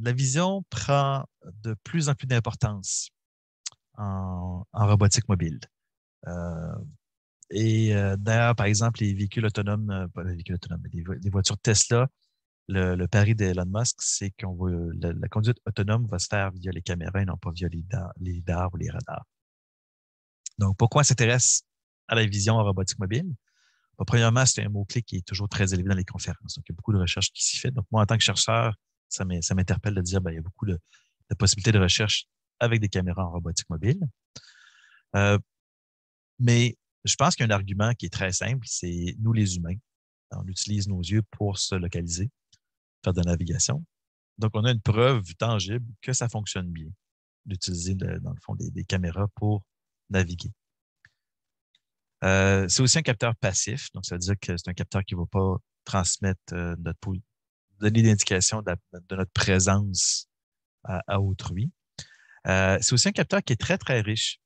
la vision prend de plus en plus d'importance en, robotique mobile. Euh, et euh, d'ailleurs, par exemple, les véhicules autonomes, euh, pas les véhicules autonomes, mais les, voitures Tesla, le, pari d'Elon Musk, c'est que la, conduite autonome va se faire via les caméras et non pas via les, radars ou les radars. Donc, pourquoi on s'intéresse à la vision en robotique mobile? Bah, premièrement, c'est un mot-clé qui est toujours très élevé dans les conférences. Donc, il y a beaucoup de recherches qui s'y fait. Donc, moi, en tant que chercheur, ça m'interpelle de dire qu'il ben, y a beaucoup de, possibilités de recherche avec des caméras en robotique mobile. Euh, mais je pense qu'il y a un argument qui est très simple, c'est nous les humains, on utilise nos yeux pour se localiser, faire de la navigation. Donc, on a une preuve tangible que ça fonctionne bien d'utiliser, dans le fond, des, caméras pour naviguer. Euh, c'est aussi un capteur passif, donc ça veut dire que c'est un capteur qui ne va pas transmettre euh, notre poule donner l'indication de, notre présence à, autrui. Euh, c'est aussi un capteur qui est très, très riche.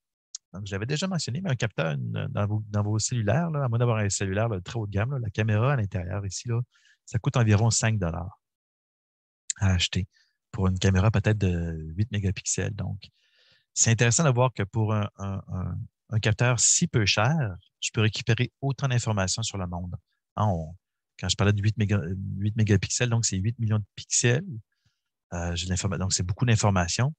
je l'avais déjà mentionné, mais un capteur dans, vos, cellulaires, à moins d'avoir un cellulaire très haut de gamme, la caméra à l'intérieur ici, ça coûte environ 5 à acheter pour une caméra peut-être de 8 mégapixels. Donc, c'est intéressant de voir que pour un, capteur si peu cher, je peux récupérer autant d'informations sur le monde en haut. Quand je parlais de 8, mégapixels, donc c'est 8 millions de pixels. Euh, donc, c'est beaucoup d'informations.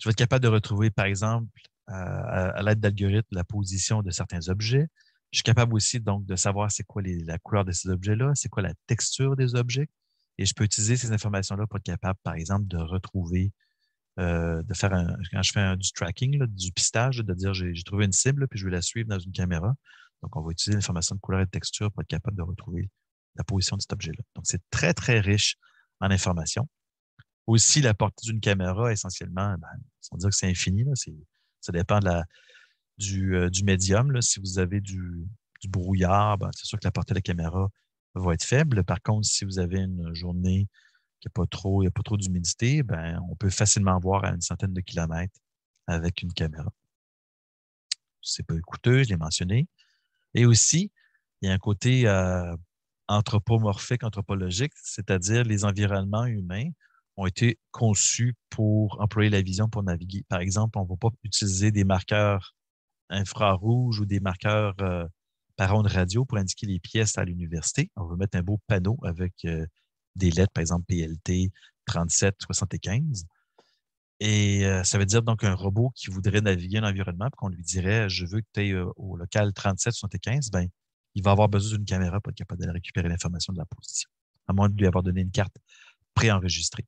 Je vais être capable de retrouver, par exemple, euh, à, l'aide d'algorithmes, la position de certains objets. Je suis capable aussi donc de savoir c'est quoi la couleur de ces objets-là, c'est quoi la texture des objets. Et je peux utiliser ces informations-là pour être capable, par exemple, de retrouver, euh, de faire un, quand je fais du tracking, du pistage, de dire j'ai trouvé une cible, puis je vais la suivre dans une caméra. Donc, on va utiliser l'information de couleur et de texture pour être capable de retrouver la position de cet objet-là. Donc, c'est très, très riche en informations. Aussi, la portée d'une caméra, essentiellement, ben, sans dire que c'est infini, ça dépend de la, du, euh, médium. Si vous avez du, brouillard, ben, c'est sûr que la portée de la caméra va être faible. Par contre, si vous avez une journée qui n'a pas trop, il n'y a pas trop d'humidité, ben, on peut facilement voir à une centaine de kilomètres avec une caméra. C'est pas coûteux, je l'ai mentionné. Et aussi, il y a un côté euh, anthropomorphique, anthropologique, c'est-à-dire les environnements humains ont été conçus pour employer la vision pour naviguer. Par exemple, on ne va pas utiliser des marqueurs infrarouges ou des marqueurs euh, par ondes radio pour indiquer les pièces à l'université. On va mettre un beau panneau avec euh, des lettres, par exemple PLT 37, 75. Et euh, ça veut dire donc un robot qui voudrait naviguer un environnement, qu'on lui dirait Je veux que tu ailles au local 37, 75, ben, il va avoir besoin d'une caméra pour être capable de récupérer l'information de la position, à moins de lui avoir donné une carte préenregistrée.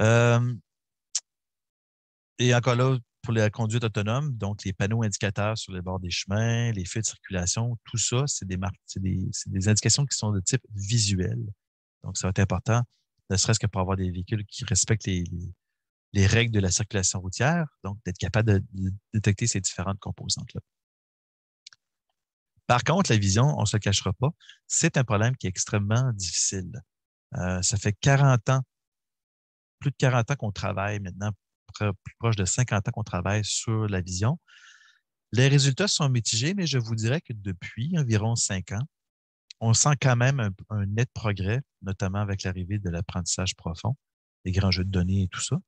Euh, et encore là, pour la conduite autonome, donc les panneaux indicateurs sur les bords des chemins, les feux de circulation, tout ça, c'est des, des, des, indications qui sont de type visuel. Donc, ça va être important, ne serait-ce que pour avoir des véhicules qui respectent les, les règles de la circulation routière, donc d'être capable de, détecter ces différentes composantes-là. Par contre, la vision, on ne se cachera pas, c'est un problème qui est extrêmement difficile. Euh, ça fait 40 ans, plus de 40 ans qu'on travaille maintenant, plus proche de 50 ans qu'on travaille sur la vision. Les résultats sont mitigés, mais je vous dirais que depuis environ 5 ans, on sent quand même un, un net progrès, notamment avec l'arrivée de l'apprentissage profond, les grands jeux de données et tout ça.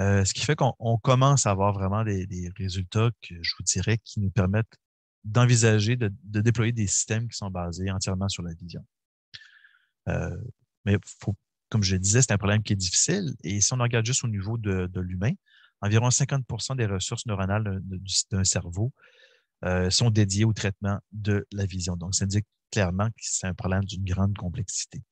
Euh, ce qui fait qu'on commence à avoir vraiment des, résultats que je vous dirais qui nous permettent d'envisager de, déployer des systèmes qui sont basés entièrement sur la vision. Euh, mais comme je le disais, c'est un problème qui est difficile. Et si on regarde juste au niveau de, l'humain, environ 50 des ressources neuronales d'un cerveau euh, sont dédiées au traitement de la vision. Donc, ça indique clairement que c'est un problème d'une grande complexité.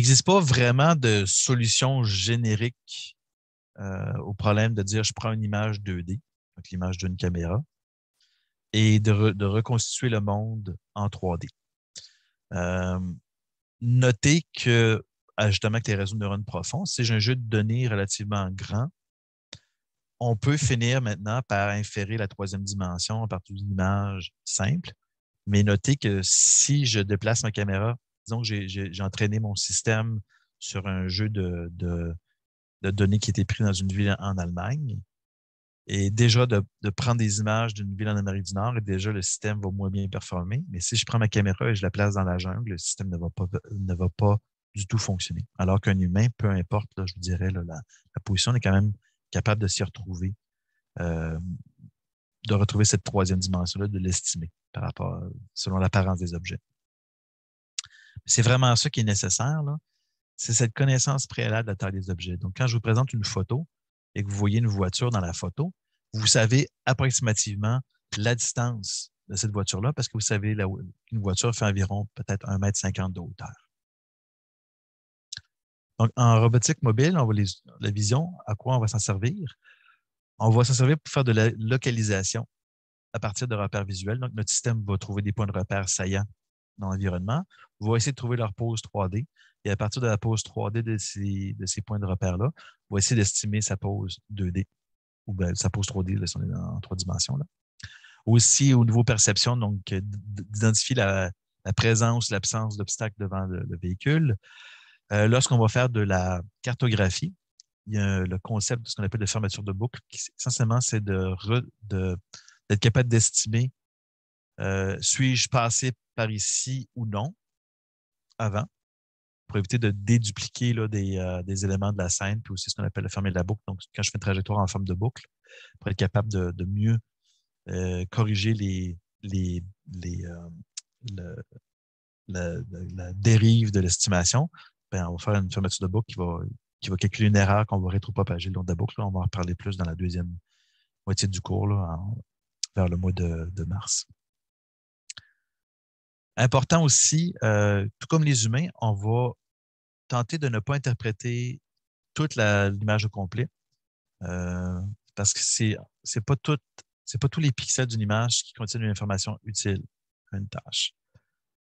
Il n'existe pas vraiment de solution générique euh, au problème de dire je prends une image 2D, donc l'image d'une caméra, et de, reconstituer le monde en 3D. Euh, notez que, ah, justement, avec les réseaux de neurones profonds, si j'ai un jeu de données relativement grand, on peut finir maintenant par inférer la troisième dimension à partir d'une image simple. Mais notez que si je déplace ma caméra disons que j'ai entraîné mon système sur un jeu de, données qui était pris dans une ville en Allemagne. Et déjà, de, prendre des images d'une ville en Amérique du Nord, et déjà, le système va moins bien performer. Mais si je prends ma caméra et je la place dans la jungle, le système ne va pas, ne va pas du tout fonctionner. Alors qu'un humain, peu importe, je vous dirais, la, position, est quand même capable de s'y retrouver, euh, de retrouver cette troisième dimension-là, de l'estimer par rapport, selon l'apparence des objets. C'est vraiment ça qui est nécessaire. C'est cette connaissance préalable de la taille des objets. Donc, quand je vous présente une photo et que vous voyez une voiture dans la photo, vous savez approximativement la distance de cette voiture-là parce que vous savez qu'une voiture fait environ peut-être 1,50 m de hauteur. Donc, en robotique mobile, on va la vision, à quoi on va s'en servir? On va s'en servir pour faire de la localisation à partir de repères visuels. Donc, notre système va trouver des points de repère saillants dans l'environnement, va essayer de trouver leur pose 3D. Et à partir de la pose 3D de ces, points de repère-là, va essayer d'estimer sa pose 2D ou bien, sa pose 3D là, si on est en trois dimensions. Là. Aussi, au niveau perception, donc d'identifier la, présence, l'absence d'obstacles devant le, véhicule. Euh, lorsqu'on va faire de la cartographie, il y a le concept de ce qu'on appelle de fermeture de boucle, qui essentiellement c'est d'être de, d'être capable d'estimer euh, suis-je passé par ici ou non avant? Pour éviter de dédupliquer euh, des, éléments de la scène, puis aussi ce qu'on appelle le fermer de la boucle. Donc, quand je fais une trajectoire en forme de boucle, pour être capable de, mieux euh, corriger la, dérive de l'estimation, ben, on va faire une fermeture de boucle qui va, qui calculer une erreur qu'on va rétropropager le long de la boucle. On va en reparler plus dans la deuxième moitié du cours, vers le mois de mars. Important aussi, euh, tout comme les humains, on va tenter de ne pas interpréter toute l'image au complet euh, parce que ce n'est pas, pas tous les pixels d'une image qui contiennent une information utile une tâche.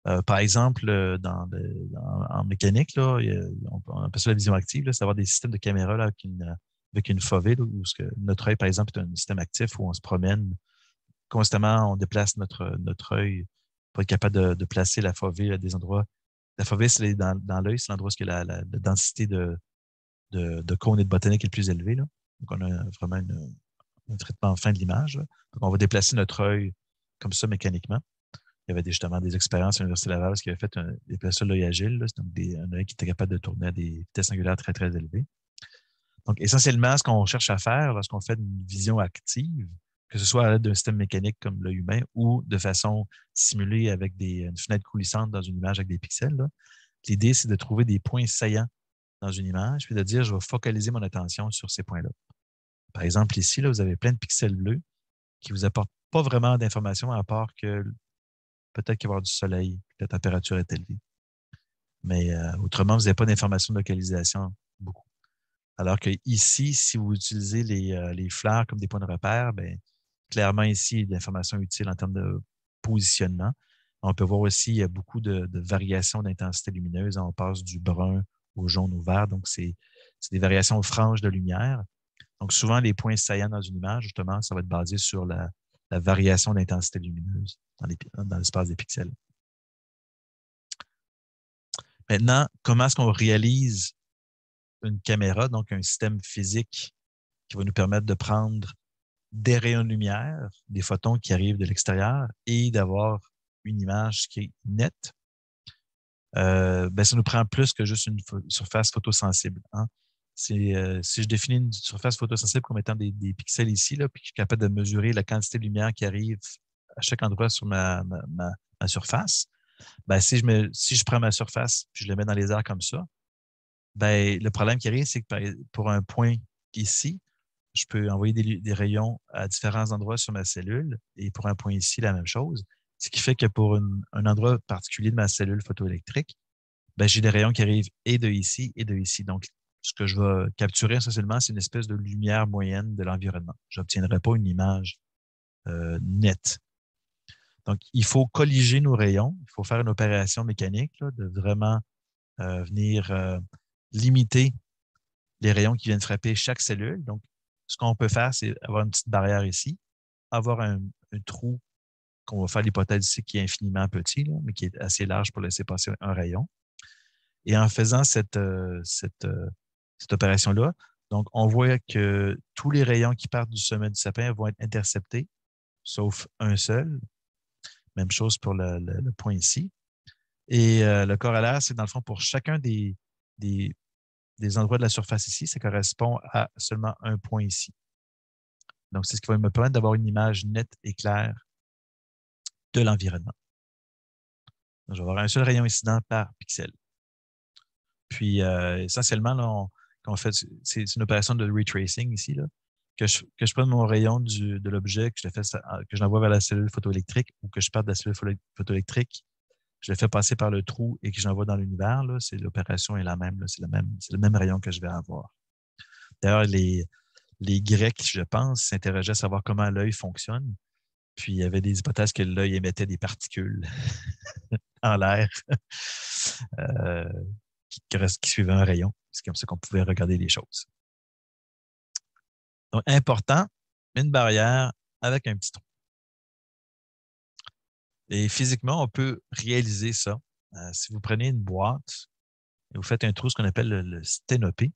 Euh, par exemple, en mécanique, là, on, appelle ça la vision active, c'est avoir des systèmes de caméras avec une, avec où ce que notre œil, par exemple, est un système actif où on se promène constamment, on déplace notre, notre œil pas être capable de, placer la fovée euh, à des endroits. La fovée, c'est dans, l'œil, c'est l'endroit où la, la, densité de, de, cônes et de botanique est le plus élevée. Donc, on a vraiment un traitement fin de l'image. Donc, on va déplacer notre œil comme ça mécaniquement. Il y avait justement des expériences à l'Université Laval qui avaient fait un, déplacement de l'œil agile, C'est donc des, un œil qui était capable de tourner à des vitesses angulaires très, très élevées. Donc, essentiellement, ce qu'on cherche à faire lorsqu'on fait une vision active, que ce soit à l'aide d'un système mécanique comme l'œil humain ou de façon simulée avec des, une fenêtre coulissante dans une image avec des pixels. L'idée, c'est de trouver des points saillants dans une image, puis de dire, je vais focaliser mon attention sur ces points-là. Par exemple, ici, là, vous avez plein de pixels bleus qui ne vous apportent pas vraiment d'informations à part que peut-être qu'il va y avoir du soleil, que la température est élevée. Mais euh, autrement, vous n'avez pas d'informations de localisation beaucoup. Alors que ici, si vous utilisez les, euh, les fleurs comme des points de repère, bien, clairement ici d'informations l'information utile en termes de positionnement. On peut voir aussi, il y a beaucoup de, variations d'intensité lumineuse. On passe du brun au jaune au vert. Donc, c'est des variations franges de lumière. Donc, souvent, les points saillants dans une image, justement, ça va être basé sur la variation d'intensité lumineuse dans l'espace des pixels. Maintenant, comment est-ce qu'on réalise une caméra, donc un système physique qui va nous permettre de prendre des rayons de lumière, des photons qui arrivent de l'extérieur et d'avoir une image qui est nette, euh, ben, ça nous prend plus que juste une surface photosensible. Hein. Euh, si je définis une surface photosensible comme étant des, pixels ici, là, puis je suis capable de mesurer la quantité de lumière qui arrive à chaque endroit sur ma, surface, ben, si, je prends ma surface et je la mets dans les airs comme ça, ben, le problème qui arrive, c'est que pour un point ici, je peux envoyer des, rayons à différents endroits sur ma cellule et pour un point ici, la même chose. Ce qui fait que pour un endroit particulier de ma cellule photoélectrique, ben, j'ai des rayons qui arrivent et de ici et de ici. Donc, ce que je vais capturer essentiellement, c'est une espèce de lumière moyenne de l'environnement. Je n'obtiendrai pas une image euh, nette. Donc, il faut colliger nos rayons, il faut faire une opération mécanique de vraiment euh, venir euh, limiter les rayons qui viennent frapper chaque cellule. Donc, ce qu'on peut faire, c'est avoir une petite barrière ici, avoir un, trou qu'on va faire l'hypothèse ici qui est infiniment petit, mais qui est assez large pour laisser passer un rayon. Et en faisant cette, euh, euh, cette, opération-là, on voit que tous les rayons qui partent du sommet du sapin vont être interceptés, sauf un seul. Même chose pour le, point ici. Et euh, le corollaire, c'est dans le fond pour chacun des, des des endroits de la surface ici, ça correspond à seulement un point ici. Donc, c'est ce qui va me permettre d'avoir une image nette et claire de l'environnement. Je vais avoir un seul rayon incident par pixel. Puis, euh, essentiellement, fait, c'est une opération de retracing ici, que, je, prenne mon rayon de l'objet, euh, que je l'envoie vers la cellule photoélectrique ou que je parte de la cellule photoélectrique je le fais passer par le trou et que j'envoie dans l'univers, c'est l'opération est la même, c'est le même, rayon que je vais avoir. D'ailleurs, les, Grecs, je pense, s'interrogeaient à savoir comment l'œil fonctionne. Puis il y avait des hypothèses que l'œil émettait des particules en l'air euh, qui, qui suivaient un rayon. C'est comme ça qu'on pouvait regarder les choses. Donc, important, une barrière avec un petit trou. Et physiquement, on peut réaliser ça. Euh, si vous prenez une boîte et vous faites un trou, ce qu'on appelle le, sténopé,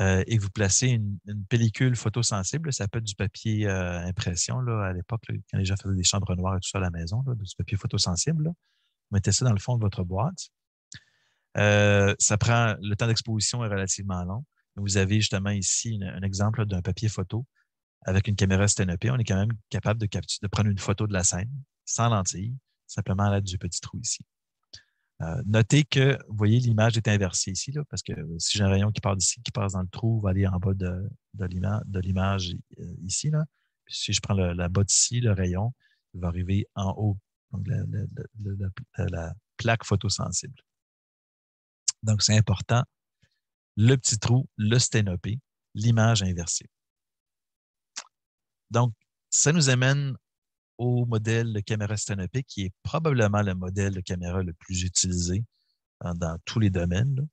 euh, et vous placez une, pellicule photosensible, ça peut être du papier euh, impression là, à l'époque, quand les gens faisaient des chambres noires et tout ça à la maison, du papier photosensible. Vous mettez ça dans le fond de votre boîte. ça prend le temps d'exposition est relativement long. Vous avez justement ici un exemple d'un papier photo avec une caméra sténopée. On est quand même capable de, de prendre une photo de la scène sans lentilles, simplement à l'aide du petit trou ici. Euh, notez que, vous voyez, l'image est inversée ici, parce que si j'ai un rayon qui part d'ici, qui passe dans le trou, va aller en bas de, de l'image euh, ici. si je prends la bas ici, le rayon, il va arriver en haut, donc la, la plaque photosensible. Donc, c'est important. Le petit trou, le sténopé, l'image inversée. Donc, ça nous amène au modèle de caméra sténopique, qui est probablement le modèle de caméra le plus utilisé hein, dans tous les domaines.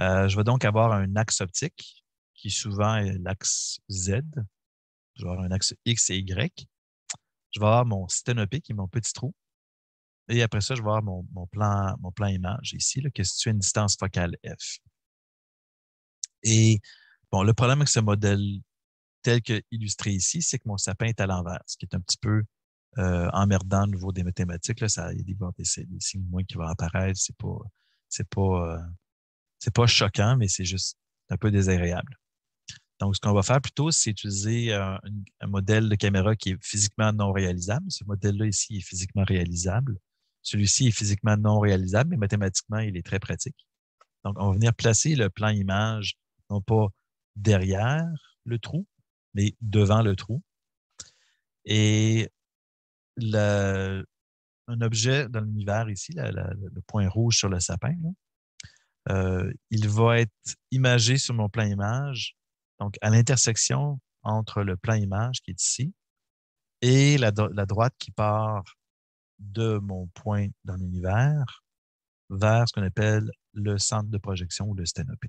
Euh, je vais donc avoir un axe optique, qui souvent est l'axe Z. Je vais avoir un axe X et Y. Je vais avoir mon sténopique et mon petit trou. Et après ça, je vais avoir mon, plan, image ici, là, qui est situé à une distance focale F. Et bon, le problème avec ce modèle tel que illustré ici, c'est que mon sapin est à l'envers, ce qui est un petit peu euh, emmerdant au niveau des mathématiques. Là, ça, il y a des, signes moins qui vont apparaître. C'est pas, pas, euh, pas choquant, mais c'est juste un peu désagréable. Donc, ce qu'on va faire plutôt, c'est utiliser euh, un, modèle de caméra qui est physiquement non réalisable. Ce modèle-là ici est physiquement réalisable. Celui-ci est physiquement non réalisable, mais mathématiquement, il est très pratique. Donc, on va venir placer le plan image, non pas derrière le trou, mais devant le trou. Et un objet dans l'univers ici, le point rouge sur le sapin, euh, il va être imagé sur mon plan image, donc à l'intersection entre le plan image qui est ici et la, droite qui part de mon point dans l'univers vers ce qu'on appelle le centre de projection ou le sténopé.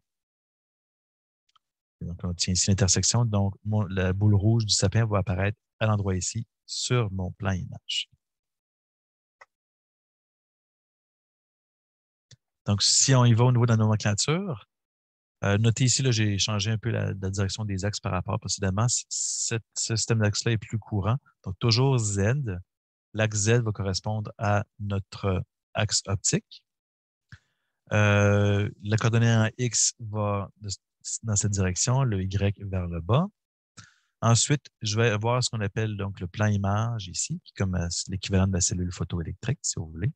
Donc, on tient ici l'intersection. Donc, la boule rouge du sapin va apparaître à l'endroit ici sur mon plan image. Donc, si on y va au niveau de la nomenclature, euh, notez ici, j'ai changé un peu la, direction des axes par rapport précédemment. ce système d'axes-là est plus courant. Donc, toujours Z. L'axe Z va correspondre à notre axe optique. Euh, la coordonnée en X va, dans cette direction, le Y vers le bas. Ensuite, je vais avoir ce qu'on appelle donc le plan image ici, qui comme euh, l'équivalent de la cellule photoélectrique, si vous voulez.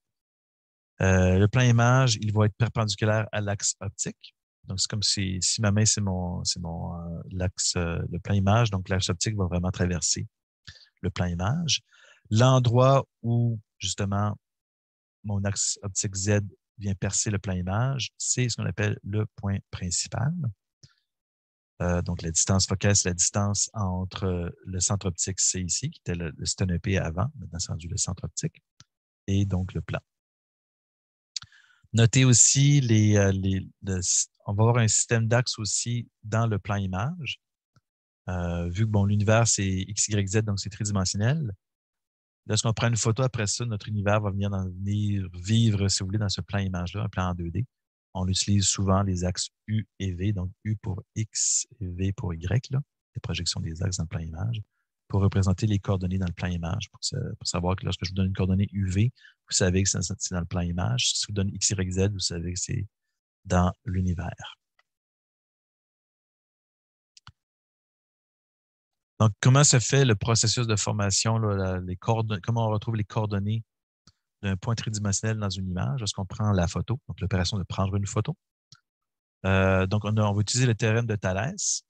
Euh, le plan image, il va être perpendiculaire à l'axe optique. Donc, c'est comme si, si, ma main, c'est mon, euh, l'axe, le plan image, donc l'axe optique va vraiment traverser le plan image. L'endroit où, justement, mon axe optique Z vient percer le plan image, c'est ce qu'on appelle le point principal. Euh, donc, la distance focale, c'est la distance entre euh, le centre optique c'est ici, qui était le, le avant, maintenant c'est le centre optique, et donc le plan. Notez aussi, les, euh, on va avoir un système d'axes aussi dans le plan image. vu que bon, l'univers, c'est X, Y, Z, donc c'est tridimensionnel. Lorsqu'on prend une photo après ça, notre univers va venir, dans, venir, vivre, si vous voulez, dans ce plan image-là, un plan en 2D. On utilise souvent les axes U et V, donc U pour X et V pour Y, là, les projections des axes dans le plan image, pour représenter les coordonnées dans le plan image, pour, savoir que lorsque je vous donne une coordonnée UV, vous savez que c'est dans le plan image. Si je vous donne X, Y, Z, vous savez que c'est dans l'univers. Donc, comment se fait le processus de formation, comment on retrouve les coordonnées d'un point tridimensionnel dans une image lorsqu'on prend la photo, donc l'opération de prendre une photo. Euh, donc, on, va utiliser le théorème de Thalès.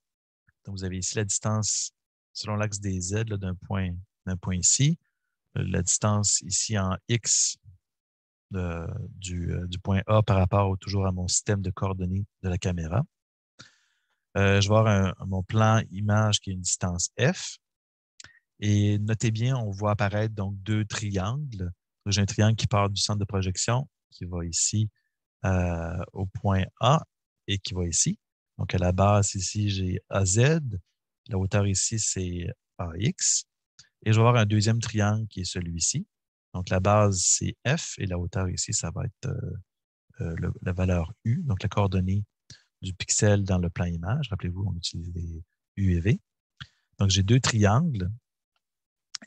Donc, vous avez ici la distance selon l'axe des Z d'un point, point ici, euh, la distance ici en X euh, du, point A par rapport toujours à mon système de coordonnées de la caméra. je vais avoir mon plan image qui est une distance F. Et notez bien, on voit apparaître donc deux triangles j'ai un triangle qui part du centre de projection, qui va ici euh, au point A et qui va ici. Donc, à la base, ici, j'ai AZ. La hauteur ici, c'est AX. Et je vais avoir un deuxième triangle qui est celui-ci. Donc, la base, c'est F et la hauteur ici, ça va être euh, euh, la valeur U, donc la coordonnée du pixel dans le plan image. Rappelez-vous, on utilise les U et V. Donc, j'ai deux triangles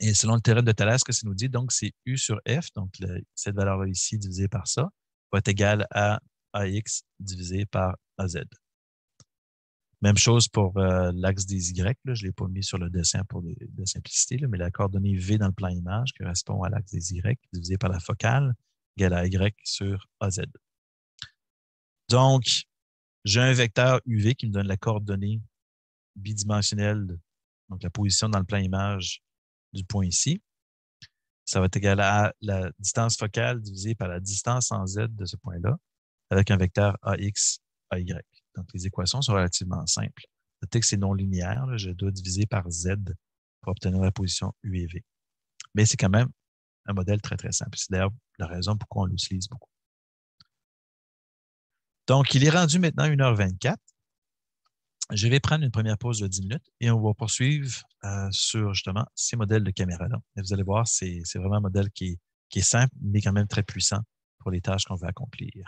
et selon le théorème de Thalas, que ça nous dit, donc c'est U sur F, donc cette valeur-là ici divisée par ça, va être égale à AX divisé par AZ. Même chose pour euh, l'axe des Y. je ne l'ai pas mis sur le dessin pour de, simplicité, mais la coordonnée V dans le plan image correspond à l'axe des Y divisé par la focale égale à Y sur AZ. Donc, j'ai un vecteur UV qui me donne la coordonnée bidimensionnelle, donc la position dans le plan image du point ici, ça va être égal à la distance focale divisée par la distance en z de ce point-là, avec un vecteur ax, ay. Donc, les équations sont relativement simples. Le texte est non linéaire, je dois diviser par z pour obtenir la position u et v. Mais c'est quand même un modèle très, très simple. C'est d'ailleurs la raison pourquoi on l'utilise beaucoup. Donc, il est rendu maintenant 1h24. Je vais prendre une première pause de 10 minutes et on va poursuivre euh, sur justement ces modèles de caméra-là. Vous allez voir, c'est vraiment un modèle qui est, simple, mais quand même très puissant pour les tâches qu'on veut accomplir.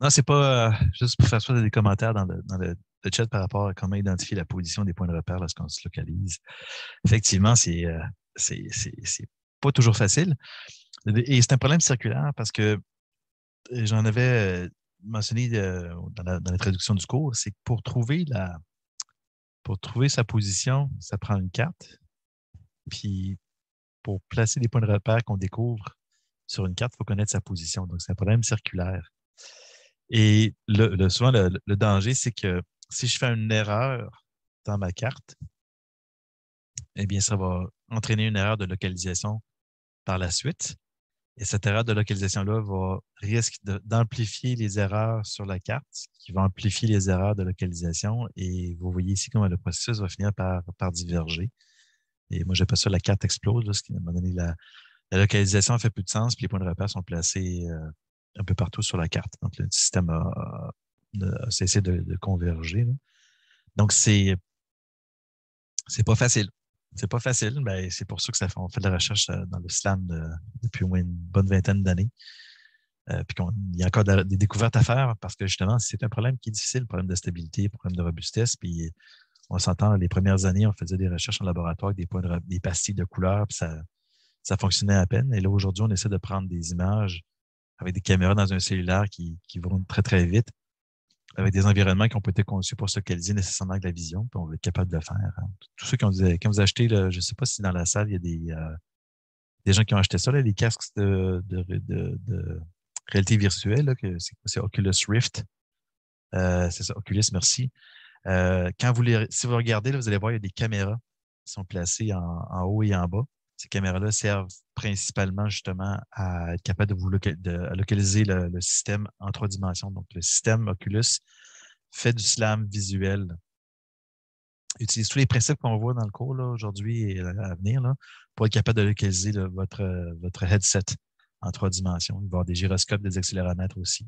Non, c'est pas euh, juste pour faire soit des commentaires dans le, le chat par rapport à comment identifier la position des points de repère lorsqu'on se localise. Effectivement, c'est euh, pas toujours facile. Et c'est un problème circulaire parce que euh, j'en avais euh, mentionné dans la, dans la traduction du cours, c'est que pour trouver la pour trouver sa position, ça prend une carte. Puis pour placer des points de repère qu'on découvre sur une carte, il faut connaître sa position. Donc, c'est un problème circulaire. Et le, souvent, le danger, c'est que si je fais une erreur dans ma carte, eh bien, ça va entraîner une erreur de localisation par la suite. Et cette erreur de localisation-là va risque d'amplifier les erreurs sur la carte, qui va amplifier les erreurs de localisation. Et vous voyez ici comment le processus va finir par, diverger. Et moi, pas ça la carte explose, parce qu'à un moment donné, la, localisation ne fait plus de sens, puis les points de repère sont placés euh, un peu partout sur la carte. Donc, le système a, a cessé de, converger. Donc, c'est c'est pas facile. C'est pas facile. Ben, c'est pour ça que ça fait, de la recherche euh, dans le slam depuis au moins une bonne vingtaine d'années. Euh, puis qu'il y a encore des découvertes à faire parce que justement, c'est un problème qui est difficile, problème de stabilité, problème de robustesse. Puis on s'entend, les premières années, on faisait des recherches en laboratoire avec des, points des pastilles de couleur, puis ça, ça fonctionnait à peine. Et là, aujourd'hui, on essaie de prendre des images avec des caméras dans un cellulaire qui vont très, très vite avec des environnements qui ont été conçus pour se localiser nécessairement avec la vision, puis on veut être capable de le faire. Hein. Tous ceux qui ont quand vous achetez, je ne sais pas si dans la salle, il y a des, euh, gens qui ont acheté ça, les casques de, réalité virtuelle, c'est Oculus Rift. Euh, c'est ça, Oculus, merci. Euh, quand vous si vous regardez, vous allez voir, il y a des caméras qui sont placées en haut et en bas. Ces caméras-là servent principalement justement à être capable de vous localiser le, système en trois dimensions. Donc, le système Oculus fait du slam visuel. Utilise tous les principes qu'on voit dans le cours aujourd'hui et à venir pour être capable de localiser votre, votre headset en trois dimensions. Il va y avoir des gyroscopes, des accéléromètres aussi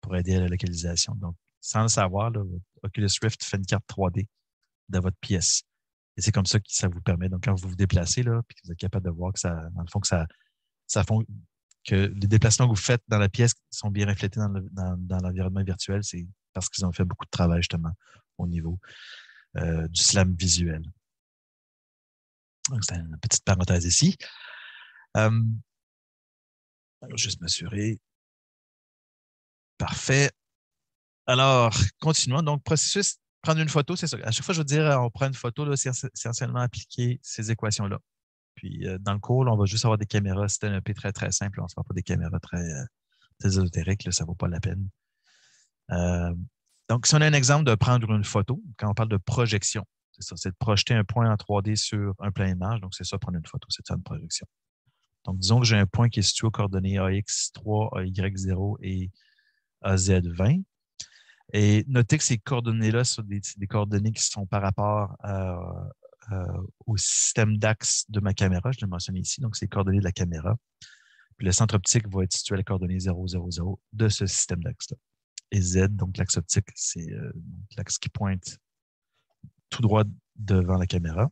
pour aider à la localisation. Donc, sans le savoir, Oculus Rift fait une carte 3D de votre pièce. Et c'est comme ça que ça vous permet. Donc, quand vous vous déplacez, là, puis vous êtes capable de voir que ça, dans le fond, que ça, ça que les déplacements que vous faites dans la pièce sont bien reflétés dans, l'environnement virtuel, c'est parce qu'ils ont fait beaucoup de travail justement au niveau euh, du slam visuel. Donc, c'est une petite parenthèse ici. Euh, juste m'assurer. Parfait. Alors, continuons. Donc, processus prendre une photo, c'est ça. À chaque fois, je veux dire, on prend une photo, c'est essentiellement appliquer ces équations-là. Puis, euh, dans le cours, on va juste avoir des caméras un P très, très simple. On ne se pas des caméras très, euh, très ésotériques. ça ne vaut pas la peine. Euh, donc, si on a un exemple de prendre une photo, quand on parle de projection, c'est ça, c'est de projeter un point en 3D sur un plein image. Donc, c'est ça, prendre une photo, c'est ça, une projection. Donc, disons que j'ai un point qui est situé aux coordonnées AX3, AY0 et AZ20. Et notez que ces coordonnées-là sont des, coordonnées qui sont par rapport euh, euh, au système d'axe de ma caméra. Je le mentionne ici, donc c'est les coordonnées de la caméra. Puis le centre optique va être situé à la coordonnée 0, 0, 0 de ce système d'axe-là. Et Z, donc l'axe optique, c'est euh, l'axe qui pointe tout droit devant la caméra.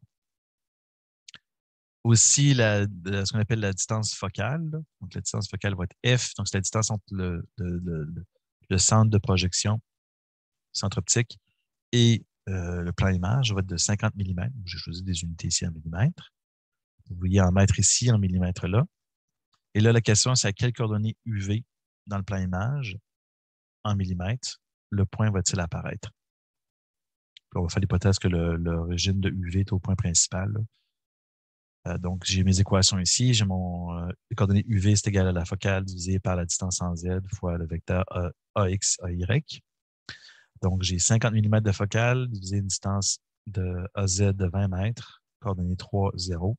Aussi, ce qu'on appelle la distance focale. Donc, la distance focale va être F, donc c'est la distance entre le centre de projection centre optique et euh, le plan image va être de 50 mm. J'ai choisi des unités ici en millimètres. Vous voyez en mètre ici, en millimètres là. Et là, la question, c'est à quelle coordonnée UV dans le plan image, en millimètres, le point va-t-il apparaître? on va faire l'hypothèse que l'origine de UV est au point principal. Euh, donc, j'ai mes équations ici. J'ai mon euh, coordonnée UV, est égal à la focale divisée par la distance en Z fois le vecteur AX, AY. Donc, j'ai 50 mm de focale, divisé une distance de AZ de 20 mètres, coordonnées 3, 0.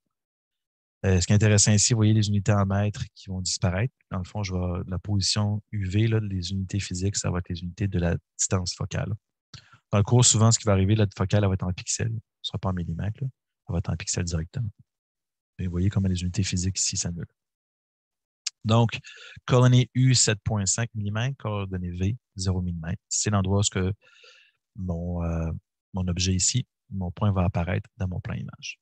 Euh, ce qui est intéressant ici, vous voyez les unités en mètres qui vont disparaître. Dans le fond, je vois la position UV, là, les unités physiques, ça va être les unités de la distance focale. Dans le cours, souvent, ce qui va arriver, la focale elle va être en pixels. Ce ne sera pas en millimètres, elle va être en pixels directement. Et vous voyez comment les unités physiques ici s'annulent. Donc, coordonnée U 7.5 mm, coordonnées V 0 mm. C'est l'endroit où que euh, mon, objet ici, mon point va apparaître dans mon plan image.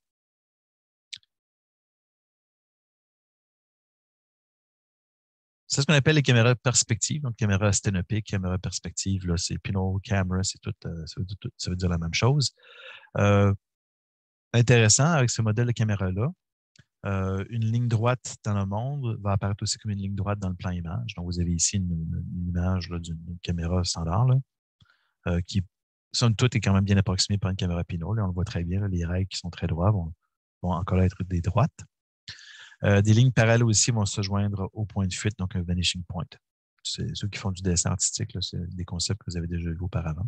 C'est ce qu'on appelle les caméras perspectives, donc caméra sténopique, caméra perspective, c'est pinot, camera, c'est euh, tout, ça, veut dire, la même chose. Euh, intéressant avec ce modèle de caméra-là, euh, une ligne droite dans le monde va apparaître aussi comme une ligne droite dans le plan image. Donc, vous avez ici une, image d'une caméra standard euh, qui, somme toute, est quand même bien approximée par une caméra Pinot. et on le voit très bien, les règles qui sont très droits vont, encore être des droites. Euh, des lignes parallèles aussi vont se joindre au point de fuite, donc un vanishing point. Ceux qui font du dessin artistique, c'est des concepts que vous avez déjà vus auparavant.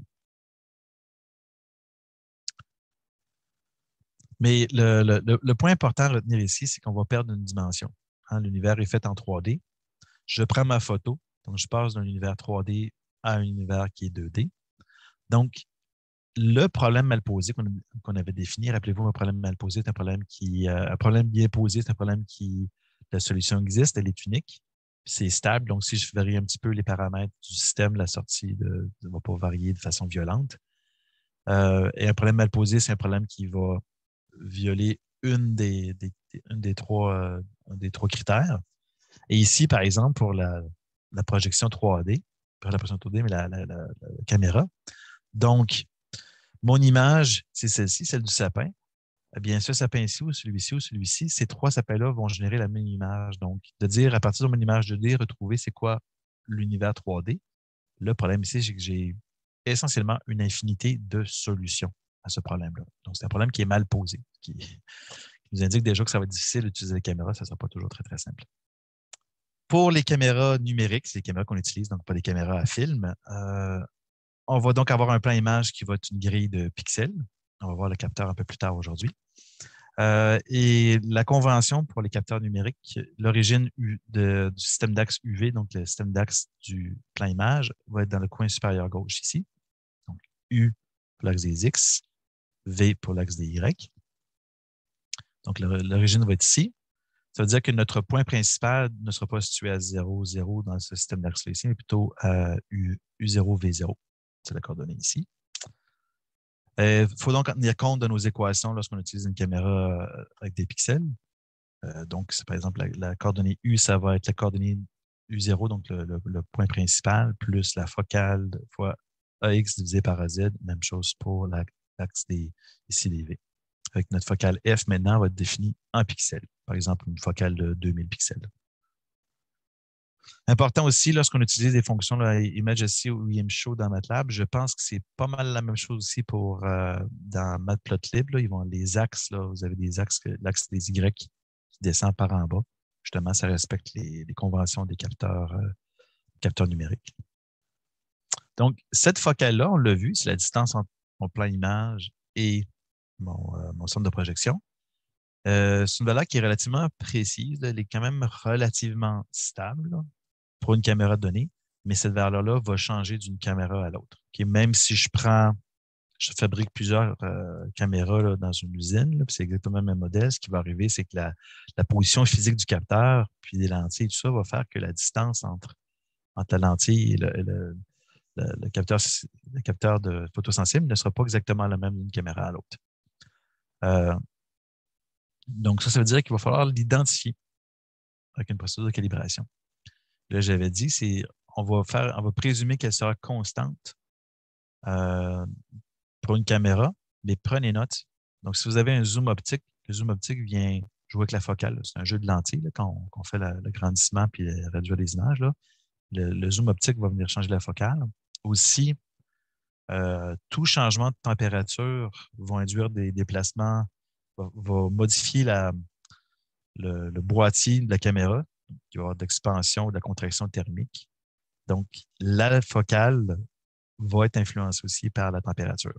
Mais le, point important à retenir ici, c'est qu'on va perdre une dimension. Hein. L'univers est fait en 3D. Je prends ma photo, donc je passe d'un univers 3D à un univers qui est 2D. Donc, le problème mal posé qu'on avait défini, rappelez-vous, un problème mal posé c'est un problème qui, euh, un problème bien posé, c'est un problème qui, la solution existe, elle est unique, c'est stable. Donc, si je varie un petit peu les paramètres du système, la sortie ne va pas varier de façon violente. Euh, et un problème mal posé, c'est un problème qui va violer une des, des, trois, euh, des trois critères. Et ici, par exemple, pour la, projection 3D, pas la projection 3D, mais la, caméra. Donc, mon image, c'est celle-ci, celle du sapin. Eh bien, ce sapin ici, ou celui-ci ou celui-ci, ces trois sapins-là vont générer la même image. Donc, de dire à partir de mon image 2D, retrouver c'est quoi l'univers 3D. Le problème ici, c'est que j'ai essentiellement une infinité de solutions à ce problème-là. Donc, c'est un problème qui est mal posé, qui, nous indique déjà que ça va être difficile d'utiliser les caméras, ça ne sera pas toujours très, très simple. Pour les caméras numériques, c'est les caméras qu'on utilise, donc pas des caméras à film, euh, on va donc avoir un plan image qui va être une grille de pixels. On va voir le capteur un peu plus tard aujourd'hui. Euh, et la convention pour les capteurs numériques, l'origine du système d'axe UV, donc le système d'axe du plan image, va être dans le coin supérieur gauche ici. Donc U pour l'axe des X, V pour l'axe des Y. Donc, l'origine va être ici. Ça veut dire que notre point principal ne sera pas situé à 0, 0 dans ce système d'axe, ici, mais plutôt à U, 0 V0. C'est la coordonnée ici. Il euh, faut donc tenir compte de nos équations lorsqu'on utilise une caméra euh, avec des pixels. Euh, donc, par exemple, la, coordonnée U, ça va être la coordonnée U0, donc le, point principal, plus la focale fois AX divisé par AZ. Même chose pour la l'axe des, des v. Avec notre focale F maintenant va être définie en pixels, par exemple une focale de 2000 pixels. Important aussi, lorsqu'on utilise des fonctions là, ImageSC ou ImShow dans MATLAB, je pense que c'est pas mal la même chose aussi pour euh, dans Matplotlib. ils vont les axes, là, vous avez des axes, l'axe des Y qui descend par en bas. Justement, ça respecte les, conventions des capteurs, euh, capteurs numériques. Donc, cette focale-là, on l'a vu, c'est la distance entre mon plan image et euh, mon, centre de projection. Euh, c'est une valeur qui est relativement précise. Elle est quand même relativement stable pour une caméra donnée, mais cette valeur-là va changer d'une caméra à l'autre. Même si je prends, je fabrique plusieurs euh, caméras dans une usine, c'est exactement le même modèle, ce qui va arriver, c'est que la, position physique du capteur, puis des lentilles, tout ça, va faire que la distance entre, entre la lentille et le le, capteur, le de photosensible ne sera pas exactement le même d'une caméra à l'autre. Euh, donc, ça, ça veut dire qu'il va falloir l'identifier avec une procédure de calibration. Là, j'avais dit, c'est on va faire, on va présumer qu'elle sera constante euh, pour une caméra, mais prenez note. Donc, si vous avez un zoom optique, le zoom optique vient jouer avec la focale. C'est un jeu de lentilles là, quand, on, fait le grandissement puis réduire les images. le, zoom optique va venir changer la focale aussi, euh, tout changement de température va induire des déplacements, va, modifier le, boîtier de la caméra, qui va avoir de ou de la contraction thermique. Donc, la focale va être influencée aussi par la température.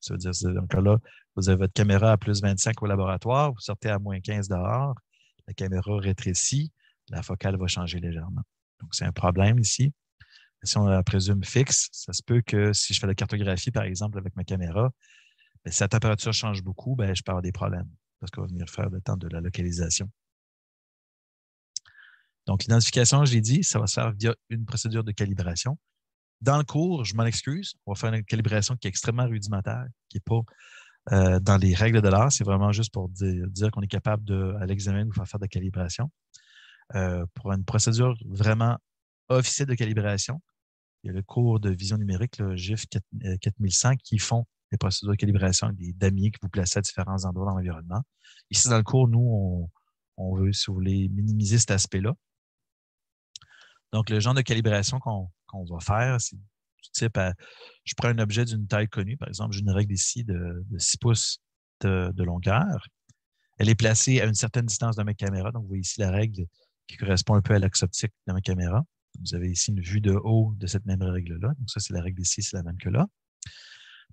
Ça veut dire, donc là, vous avez votre caméra à plus 25 au laboratoire, vous sortez à moins 15 dehors, la caméra rétrécit, la focale va changer légèrement. Donc, c'est un problème ici si on la présume fixe, ça se peut que si je fais la cartographie, par exemple, avec ma caméra, ben, si la température change beaucoup, ben, je peux avoir des problèmes parce qu'on va venir faire le temps de la localisation. Donc, l'identification, j'ai dit, ça va se faire via une procédure de calibration. Dans le cours, je m'en excuse, on va faire une calibration qui est extrêmement rudimentaire, qui n'est pas euh, dans les règles de l'art. C'est vraiment juste pour dire, qu'on est capable, de, à l'examen, de faire, faire de la calibration. Euh, pour une procédure vraiment officielle de calibration, il y a le cours de vision numérique, le GIF 4005, euh, qui font les procédures de calibration avec des damiers que vous placez à différents endroits dans l'environnement. Ici, dans le cours, nous, on, veut, si vous voulez, minimiser cet aspect-là. Donc, le genre de calibration qu'on va faire, c'est du type je prends un objet d'une taille connue, par exemple, j'ai une règle ici de, 6 pouces de, longueur. Elle est placée à une certaine distance de ma caméra. Donc, vous voyez ici la règle qui correspond un peu à l'axe optique de ma caméra. Vous avez ici une vue de haut de cette même règle-là. Donc, ça, c'est la règle d'ici, c'est la même que là.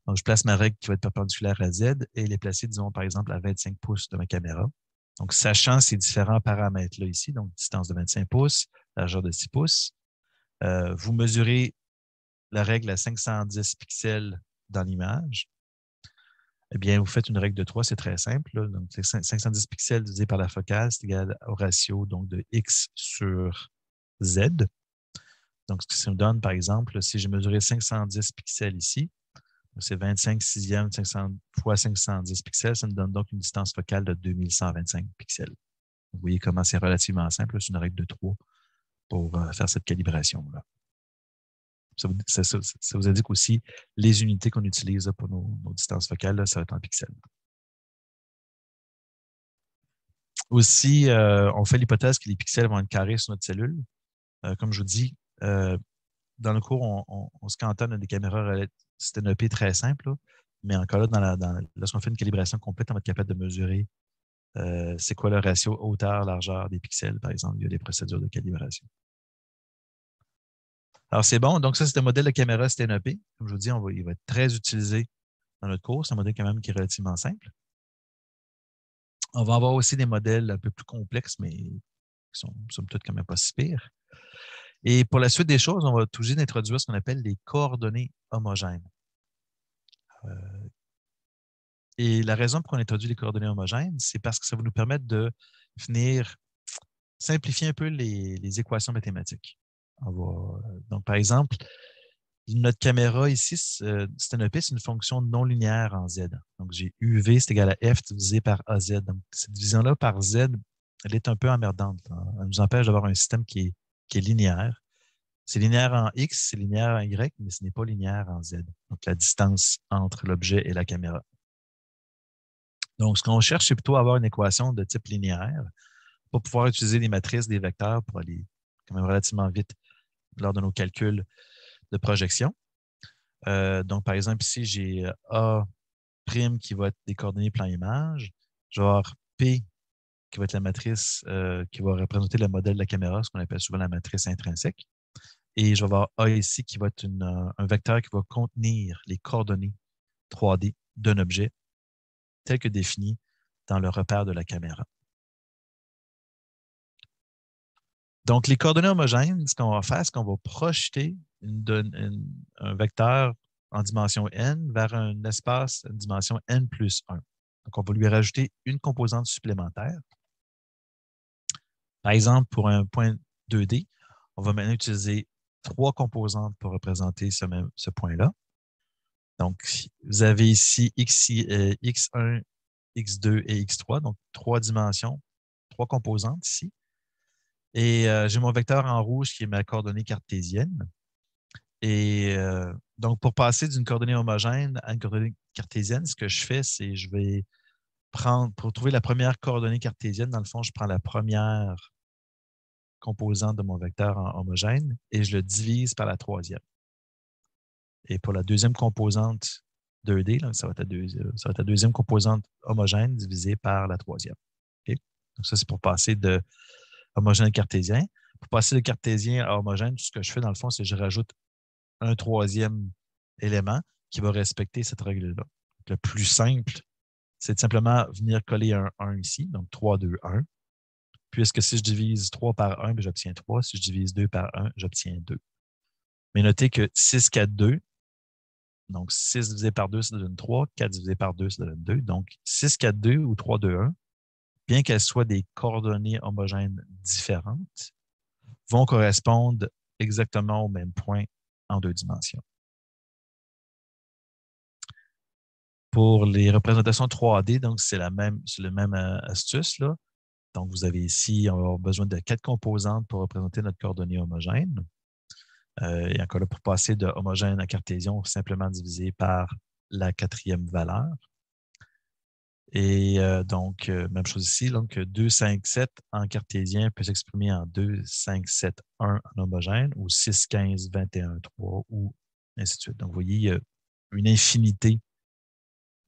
Donc, je place ma règle qui va être perpendiculaire à Z et les est disons, par exemple, à 25 pouces de ma caméra. Donc, sachant ces différents paramètres-là ici, donc distance de 25 pouces, largeur de 6 pouces, euh, vous mesurez la règle à 510 pixels dans l'image. Eh bien, vous faites une règle de 3, c'est très simple. Donc, 510 pixels divisé par la focale, c'est égal au ratio donc, de x sur z. Donc, ce que ça nous donne, par exemple, si j'ai mesuré 510 pixels ici, c'est 25 sixièmes 500 fois 510 pixels, ça me donne donc une distance focale de 2125 pixels. Vous voyez comment c'est relativement simple, c'est une règle de 3 pour euh, faire cette calibration-là. Ça vous, indique aussi les unités qu'on utilise pour nos, distances focales, ça va être en pixels. Aussi, euh, on fait l'hypothèse que les pixels vont être carrés sur notre cellule. Euh, comme je vous dis, euh, dans le cours, on, se cantonne à des caméras sténopées très simples, mais encore là, lorsqu'on fait une calibration complète, on va être capable de mesurer euh, c'est quoi le ratio hauteur-largeur des pixels, par exemple, Il y a des procédures de calibration. Alors, c'est bon. Donc, ça, c'est un modèle de caméra sténopée. Comme je vous dis, il va être très utilisé dans notre cours. C'est un modèle quand même qui est relativement simple. On va avoir aussi des modèles un peu plus complexes, mais qui sont, peut-être quand même pas si pires. Et pour la suite des choses, on va tout juste introduire ce qu'on appelle les coordonnées homogènes. Euh, et la raison pour qu'on introduit les coordonnées homogènes, c'est parce que ça va nous permettre de venir simplifier un peu les, équations mathématiques. donc, par exemple, notre caméra ici, euh, e c'est une fonction non linéaire en Z. Donc, j'ai UV, c'est égal à F divisé par AZ. Donc, cette division-là par Z, elle est un peu emmerdante. Elle nous empêche d'avoir un système qui est qui est linéaire. C'est linéaire en X, c'est linéaire en Y, mais ce n'est pas linéaire en Z. Donc, la distance entre l'objet et la caméra. Donc, ce qu'on cherche, c'est plutôt avoir une équation de type linéaire pour pouvoir utiliser les matrices, des vecteurs pour aller quand même relativement vite lors de nos calculs de projection. Euh, donc, par exemple, ici, j'ai A' qui va être des coordonnées plan image. genre P qui va être la matrice euh, qui va représenter le modèle de la caméra, ce qu'on appelle souvent la matrice intrinsèque. Et je vais avoir A ici qui va être euh, un vecteur qui va contenir les coordonnées 3D d'un objet tel que défini dans le repère de la caméra. Donc, les coordonnées homogènes, ce qu'on va faire, c'est qu'on va projeter un vecteur en dimension n vers un espace en dimension n plus 1. Donc, on va lui rajouter une composante supplémentaire par exemple, pour un point 2D, on va maintenant utiliser trois composantes pour représenter ce, même, ce point-là. Donc, vous avez ici X, 1 euh, X2 et X3, donc trois dimensions, trois composantes ici. Et euh, j'ai mon vecteur en rouge qui est ma coordonnée cartésienne. Et euh, donc, pour passer d'une coordonnée homogène à une coordonnée cartésienne, ce que je fais, c'est je vais pour trouver la première coordonnée cartésienne, dans le fond, je prends la première composante de mon vecteur en homogène et je le divise par la troisième. Et pour la deuxième composante 2D, euh, ça, va être la deuxième composante homogène divisée par la troisième. Donc, ça, c'est pour passer de homogène à cartésien. Pour passer de cartésien à homogène, ce que je fais, dans le fond, c'est que je rajoute un troisième élément qui va respecter cette règle-là. Le plus simple, c'est simplement venir coller un 1 ici, donc 3, 2, 1. Puisque si je divise 3 par 1, ben, j'obtiens 3. Si je divise 2 par 1, j'obtiens 2. Mais notez que 6, 4, 2, donc 6 divisé par 2, ça donne 3. 4 divisé par 2, ça donne 2. Donc 6, 4, 2 ou 3, 2, 1, bien qu'elles soient des coordonnées homogènes différentes, vont correspondre exactement au même point en deux dimensions. Pour les représentations 3D, donc c'est la même, le même euh, astuce. Là. Donc, vous avez ici, on va avoir besoin de quatre composantes pour représenter notre coordonnée homogène. Euh, et encore là, pour passer de homogène à cartésien, on simplement diviser par la quatrième valeur. Et euh, donc, même chose ici, donc 2, 5, 7 en cartésien peut s'exprimer en 2, 5, 7, 1 en homogène ou 6, 15, 21, 3 ou ainsi de suite. Donc, vous voyez, il y a une infinité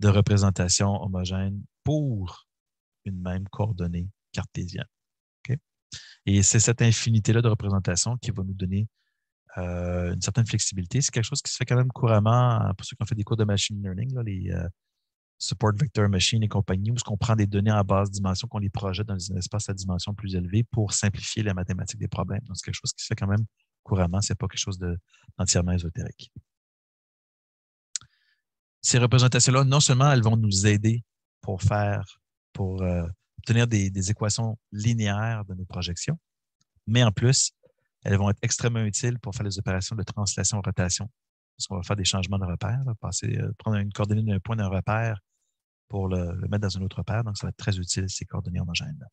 de représentation homogène pour une même coordonnée cartésienne. Et c'est cette infinité-là de représentation qui va nous donner euh, une certaine flexibilité. C'est quelque chose qui se fait quand même couramment hein, pour ceux qui ont fait des cours de machine learning, les euh, support vector machine et compagnie, où ce qu'on prend des données en basse dimension, qu'on les projette dans un espace à dimension plus élevée pour simplifier la mathématique des problèmes. Donc, c'est quelque chose qui se fait quand même couramment. Ce n'est pas quelque chose d'entièrement ésotérique ces représentations-là, non seulement elles vont nous aider pour faire, pour euh, obtenir des, équations linéaires de nos projections, mais en plus, elles vont être extrêmement utiles pour faire les opérations de translation-rotation. Parce qu'on va faire des changements de repères, euh, prendre une coordonnée d'un point d'un repère pour le, mettre dans un autre repère. Donc, ça va être très utile, ces coordonnées homogènes. Là.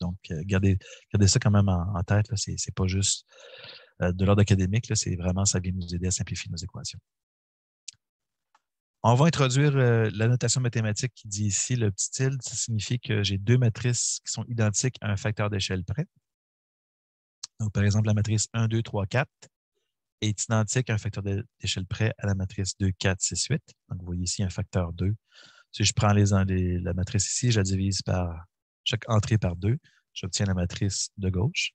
Donc, euh, gardez, ça quand même en, en tête. Ce n'est pas juste de l'ordre académique, c'est vraiment, ça vient nous aider à simplifier nos équations. On va introduire euh, la notation mathématique qui dit ici le petit tilde. Ça signifie que j'ai deux matrices qui sont identiques à un facteur d'échelle près. Donc, par exemple, la matrice 1, 2, 3, 4 est identique à un facteur d'échelle près à la matrice 2, 4, 6, 8. Donc, vous voyez ici un facteur 2. Si je prends les, la matrice ici, je la divise par chaque entrée par 2, j'obtiens la matrice de gauche.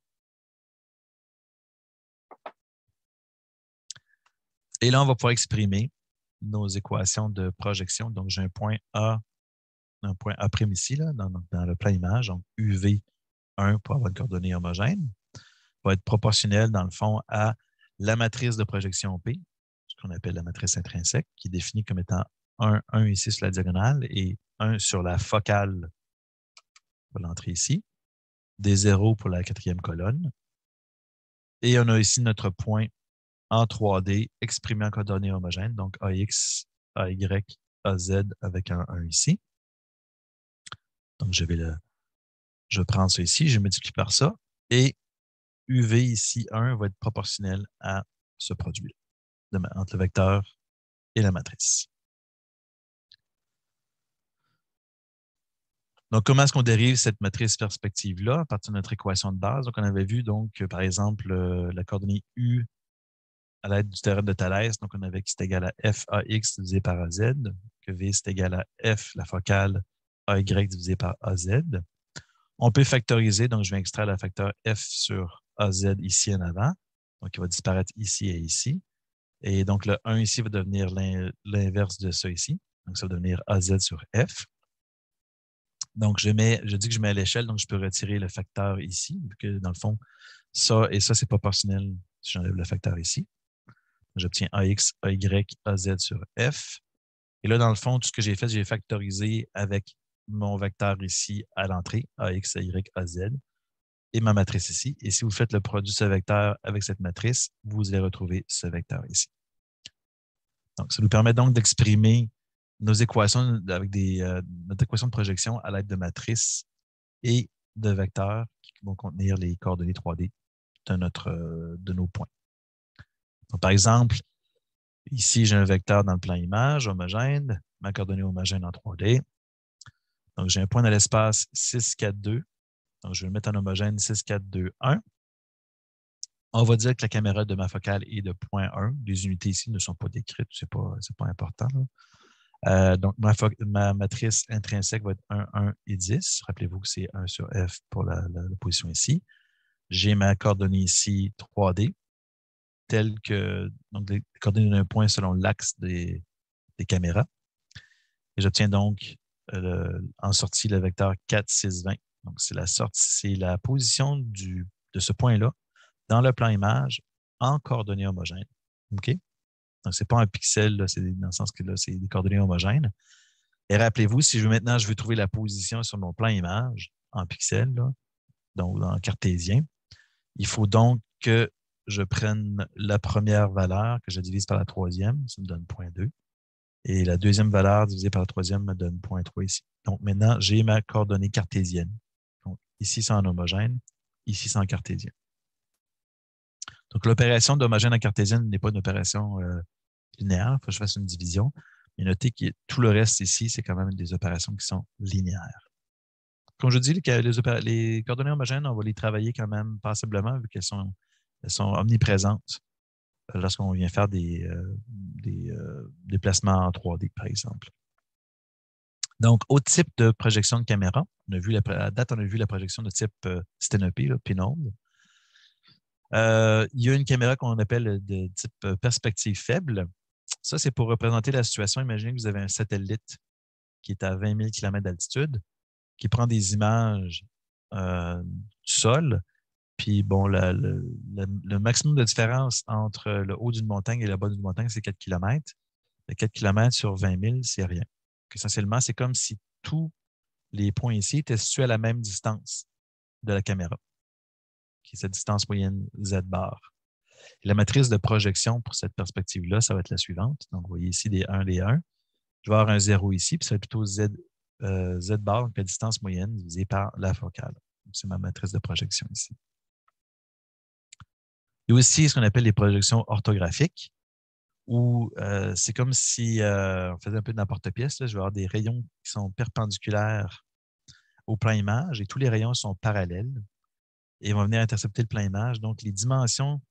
Et là, on va pouvoir exprimer nos équations de projection. Donc, j'ai un point A, un point A' ici, dans, le plan image, donc UV1 pour avoir une coordonnée homogène, va être proportionnel, dans le fond, à la matrice de projection P, ce qu'on appelle la matrice intrinsèque, qui est définie comme étant 1, 1 ici sur la diagonale et 1 sur la focale pour l'entrée ici, des zéros pour la quatrième colonne. Et on a ici notre point en 3D exprimé en coordonnées homogènes, donc AX, AY, AZ avec un 1 ici. Donc, je vais le, je prends ça ici, je multiplie par ça, et UV ici, 1, va être proportionnel à ce produit là entre le vecteur et la matrice. Donc, comment est-ce qu'on dérive cette matrice perspective-là à partir de notre équation de base? Donc, on avait vu, donc, par exemple, euh, la coordonnée U à l'aide du théorème de Thalès. Donc, on avait que c'est égal à f ax divisé par az, que v c'est égal à f, la focale ay divisé par az. On peut factoriser, donc je vais extraire le facteur f sur az ici en avant. Donc, il va disparaître ici et ici. Et donc, le 1 ici va devenir l'inverse de ça ici. Donc, ça va devenir az sur f. Donc, je, je dis que je mets à l'échelle, donc je peux retirer le facteur ici, vu que dans le fond, ça et ça, c'est proportionnel si j'enlève le facteur ici. J'obtiens AX, AY, AZ sur F. Et là, dans le fond, tout ce que j'ai fait, j'ai factorisé avec mon vecteur ici à l'entrée, AX, AY, AZ, et ma matrice ici. Et si vous faites le produit de ce vecteur avec cette matrice, vous allez retrouver ce vecteur ici. Donc, ça nous permet donc d'exprimer nos équations avec des, euh, notre équation de projection à l'aide de matrices et de vecteurs qui vont contenir les coordonnées 3D de, notre, euh, de nos points par exemple, ici, j'ai un vecteur dans le plan image homogène, ma coordonnée homogène en 3D. Donc, j'ai un point dans l'espace 6, 4, 2. Donc, je vais le mettre en homogène 6, 4, 2, 1. On va dire que la caméra de ma focale est de point 1. Les unités ici ne sont pas décrites, ce n'est pas, important. Euh, donc, ma, matrice intrinsèque va être 1, 1 et 10. Rappelez-vous que c'est 1 sur F pour la, la position ici. J'ai ma coordonnée ici 3D telles que donc, les coordonnées d'un point selon l'axe des, caméras. Et j'obtiens donc euh, en sortie le vecteur 4, 6, 20. Donc, c'est la sortie, c'est la position du, de ce point-là dans le plan image en coordonnées homogènes. OK? Donc, ce n'est pas un pixel, c'est dans le sens que là, c'est des coordonnées homogènes. Et rappelez-vous, si je veux maintenant, je veux trouver la position sur mon plan image en pixels, donc en cartésien, il faut donc que je prenne la première valeur que je divise par la troisième, ça me donne 0.2. Et la deuxième valeur divisée par la troisième me donne 0.3 ici. Donc maintenant, j'ai ma coordonnée cartésienne. Donc ici, c'est en homogène, ici, c'est en cartésien. Donc l'opération d'homogène en cartésienne n'est pas une opération euh, linéaire, il faut que je fasse une division. Mais notez que tout le reste ici, c'est quand même des opérations qui sont linéaires. Comme je dis, les, coordonnées homogènes, on va les travailler quand même passablement vu qu'elles sont elles sont omniprésentes euh, lorsqu'on vient faire des, euh, euh, déplacements en 3D, par exemple. Donc, au type de projection de caméra, on a vu la, date, on a vu la projection de type euh, Stenopy, il y a une caméra qu'on appelle de type perspective faible. Ça, c'est pour représenter la situation. Imaginez que vous avez un satellite qui est à 20 000 km d'altitude, qui prend des images du sol puis bon, le maximum de différence entre le haut d'une montagne et le bas d'une montagne, c'est 4 km. 4 km sur 20 000, c'est rien. essentiellement, c'est comme si tous les points ici étaient situés à la même distance de la caméra, qui est cette distance moyenne Z bar. la matrice de projection pour cette perspective-là, ça va être la suivante. Donc, vous voyez ici des 1, des 1. Je vais avoir un 0 ici, puis ça va être plutôt Z, euh, Z bar, donc la distance moyenne divisée par la focale. C'est ma matrice de projection ici. Il y a aussi ce qu'on appelle les projections orthographiques, où euh, c'est comme si euh, on faisait un peu de n'importe-pièce. Je vais avoir des rayons qui sont perpendiculaires au plan image et tous les rayons sont parallèles et vont venir intercepter le plan image. Donc, les dimensions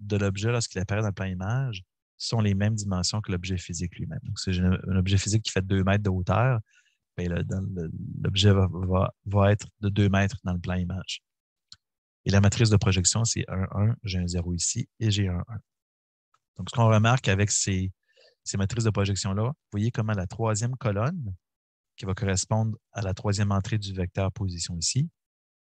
de l'objet lorsqu'il apparaît dans le plan image sont les mêmes dimensions que l'objet physique lui-même. Donc, si j'ai un objet physique qui fait 2 mètres de hauteur, ben, l'objet va, va, être de 2 mètres dans le plan image. Et la matrice de projection, c'est 1, 1, j'ai un 0 ici et j'ai un 1. Donc, ce qu'on remarque avec ces, matrices de projection-là, vous voyez comment la troisième colonne, qui va correspondre à la troisième entrée du vecteur position ici,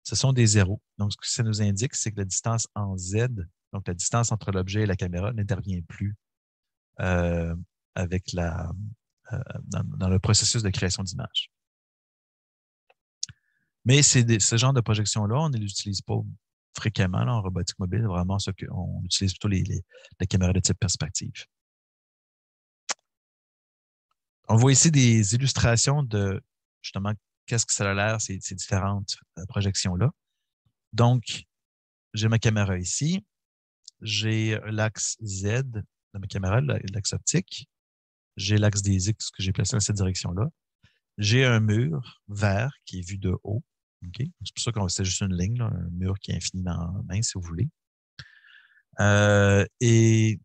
ce sont des zéros. Donc, ce que ça nous indique, c'est que la distance en Z, donc la distance entre l'objet et la caméra, n'intervient plus euh, avec la, euh, dans, le processus de création d'image. Mais ce genre de projection-là, on ne l'utilise pas fréquemment en robotique mobile. Vraiment, ce on utilise plutôt les, caméras de type perspective. On voit ici des illustrations de justement qu'est-ce que ça a l'air, ces différentes euh, projections-là. Donc, j'ai ma caméra ici. J'ai l'axe Z de ma caméra, l'axe optique. J'ai l'axe des X que j'ai placé dans cette direction-là. J'ai un mur vert qui est vu de haut. C'est pour ça que c'est juste une ligne, un mur qui est infiniment mince, si vous voulez. Euh, et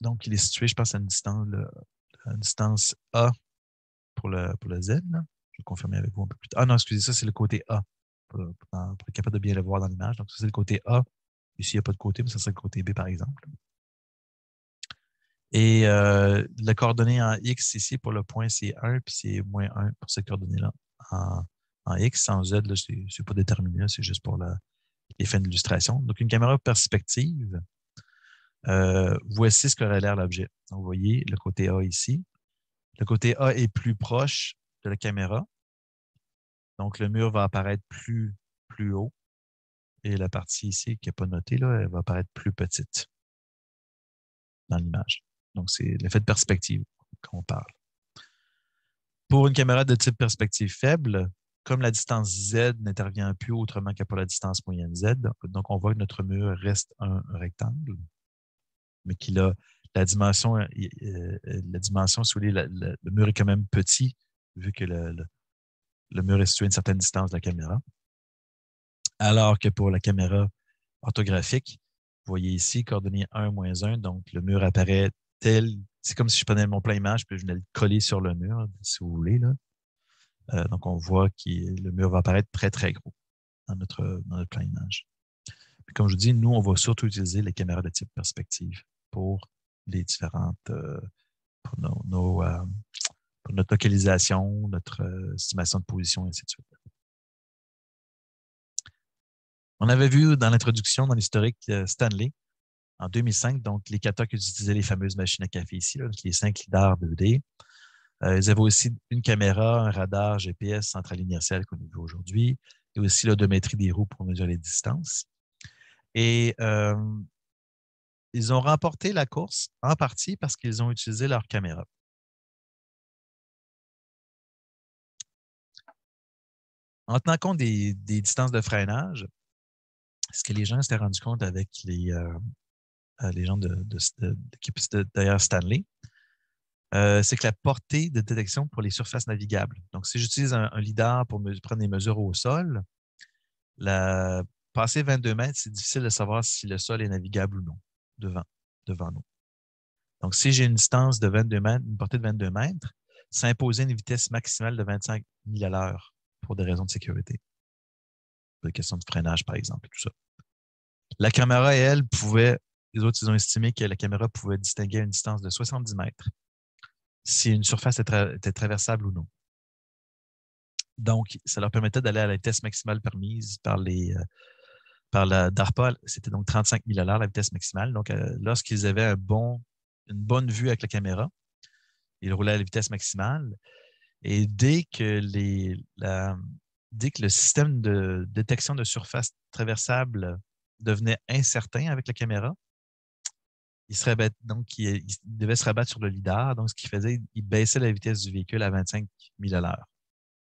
donc, il est situé, je pense, à une distance, distance A pour le, pour le Z. Je vais confirmer avec vous un peu plus tard. Ah non, excusez, ça, c'est le côté A pour, être capable de bien le voir dans l'image. Donc, ça, c'est le côté A. Ici, il n'y a pas de côté, mais ça, serait le côté B, par exemple. Et euh, la coordonnée en X ici pour le point, c'est 1, puis c'est moins 1 pour cette coordonnée-là en, en X, en Z, ce n'est pas déterminé, c'est juste pour l'effet les fins d'illustration. Donc, une caméra perspective, euh, voici ce que l'air l'objet. Donc, vous voyez le côté A ici. Le côté A est plus proche de la caméra. Donc, le mur va apparaître plus, plus haut. Et la partie ici qui n'est pas notée, là, elle va apparaître plus petite dans l'image. Donc, c'est l'effet de perspective qu'on parle. Pour une caméra de type perspective faible, comme la distance Z n'intervient plus autrement que pour la distance moyenne Z, donc on voit que notre mur reste un rectangle, mais qu'il a la dimension, euh, euh, la dimension, si vous voulez, le mur est quand même petit, vu que le, mur est situé à une certaine distance de la caméra. Alors que pour la caméra orthographique, vous voyez ici, coordonnées 1 moins 1, donc le mur apparaît tel. C'est comme si je prenais mon plein image puis je venais le coller sur le mur, si vous voulez. Là. Euh, donc, on voit que le mur va apparaître très, très gros dans notre, dans notre plan image. comme je vous dis, nous, on va surtout utiliser les caméras de type perspective pour les différentes, euh, euh, pour, notre localisation, notre estimation de position, et ainsi de suite. On avait vu dans l'introduction, dans l'historique Stanley, en 2005, donc les 14 qui utilisaient les fameuses machines à café ici, les cinq leaders 2D. Euh, ils avaient aussi une caméra, un radar GPS centrale inertielle qu'on a vu aujourd'hui, et aussi l'odométrie des roues pour mesurer les distances. Et euh, ils ont remporté la course en partie parce qu'ils ont utilisé leur caméra. En tenant compte des, distances de freinage, ce que les gens s'étaient rendus compte avec les, euh, gens de, de, Stanley, euh, c'est que la portée de détection pour les surfaces navigables. Donc, si j'utilise un, lidar pour prendre des mesures au sol, passer 22 mètres, c'est difficile de savoir si le sol est navigable ou non devant, nous. Donc, si j'ai une distance de 22 mètres, une portée de 22 mètres, s'imposer une vitesse maximale de 25 000 à l'heure pour des raisons de sécurité. Pour des questions de freinage, par exemple, et tout ça. La caméra, elle, pouvait, les autres, ils ont estimé que la caméra pouvait distinguer une distance de 70 mètres si une surface était, traversable ou non. Donc, ça leur permettait d'aller à la vitesse maximale permise par les euh, par la DARPA. C'était donc 35 000 la vitesse maximale. Donc, euh, lorsqu'ils avaient une bonne vue avec la caméra, ils roulaient à la vitesse maximale. Et dès que, les, dès que le système de détection de surface traversable devenait incertain avec la caméra, il, devait se rabattre sur le lidar. Donc, ce qu'il faisait, il baissait la vitesse du véhicule à 25 000 à l'heure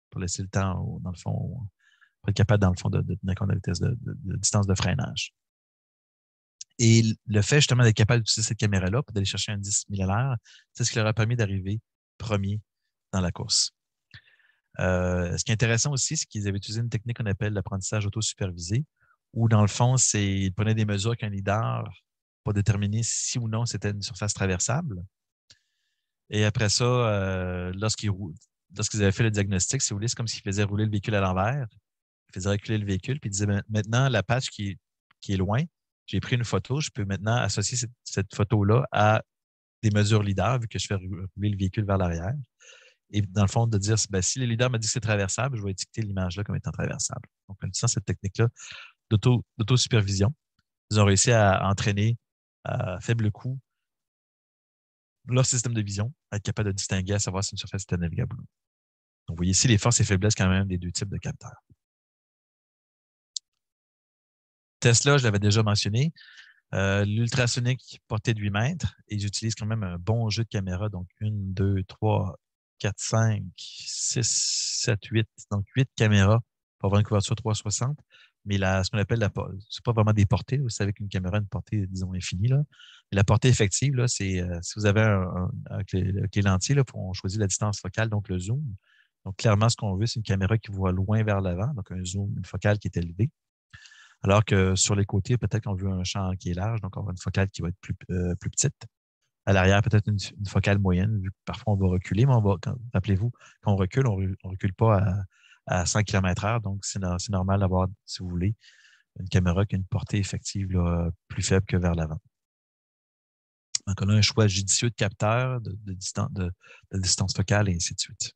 pour laisser le temps, dans le fond, pour être capable, dans le fond, de, tenir compte de la vitesse de, distance de freinage. Et le fait, justement, d'être capable d'utiliser cette caméra-là pour d'aller chercher un 10 000 à l'heure, c'est ce qui leur a permis d'arriver premier dans la course. Euh, ce qui est intéressant aussi, c'est qu'ils avaient utilisé une technique qu'on appelle l'apprentissage auto-supervisé, où dans le fond, c'est ils prenaient des mesures qu'un leader pour déterminer si ou non c'était une surface traversable. Et après ça, euh, lorsqu'ils avaient fait le diagnostic, si vous voulez, c'est comme s'ils faisaient rouler le véhicule à l'envers. Ils faisaient reculer le véhicule, puis ils disaient ben, maintenant, la patch qui est, loin, j'ai pris une photo, je peux maintenant associer cette, photo-là à des mesures LIDAR, vu que je fais rouler le véhicule vers l'arrière. Et dans le fond, de dire ben, si le leader m'a dit que c'est traversable, je vais étiqueter l'image-là comme étant traversable. Donc, en utilisant cette technique-là d'auto-supervision, ils ont réussi à entraîner à faible coût leur système de vision, être capable de distinguer à savoir si une surface était navigable ou non. Donc, vous voyez ici les forces et faiblesses quand même des deux types de capteurs. Tesla, je l'avais déjà mentionné, euh, l'ultrasonic portait de 8 mètres, et utilisent quand même un bon jeu de caméras, donc 1, 2, 3, 4, 5, 6, 7, 8, donc 8 caméras pour avoir une couverture 360 mais ce qu'on appelle la ce c'est pas vraiment des portées, c'est avec une caméra, une portée, disons, infinie. Là. la portée effective, c'est euh, si vous avez un, clé avec, on choisit la distance focale, donc le zoom. Donc, clairement, ce qu'on veut, c'est une caméra qui voit loin vers l'avant, donc un zoom, une focale qui est élevée. Alors que sur les côtés, peut-être qu'on veut un champ qui est large, donc on veut une focale qui va être plus, euh, petite. À l'arrière, peut-être une, focale moyenne, vu que parfois on va reculer, mais on rappelez-vous, quand on recule, on ne recule pas à à 100 km/h. Donc, c'est normal d'avoir, si vous voulez, une caméra qui a une portée effective plus faible que vers l'avant. Donc, on a un choix judicieux de capteur, de, distance, de, de distance focale et ainsi de suite.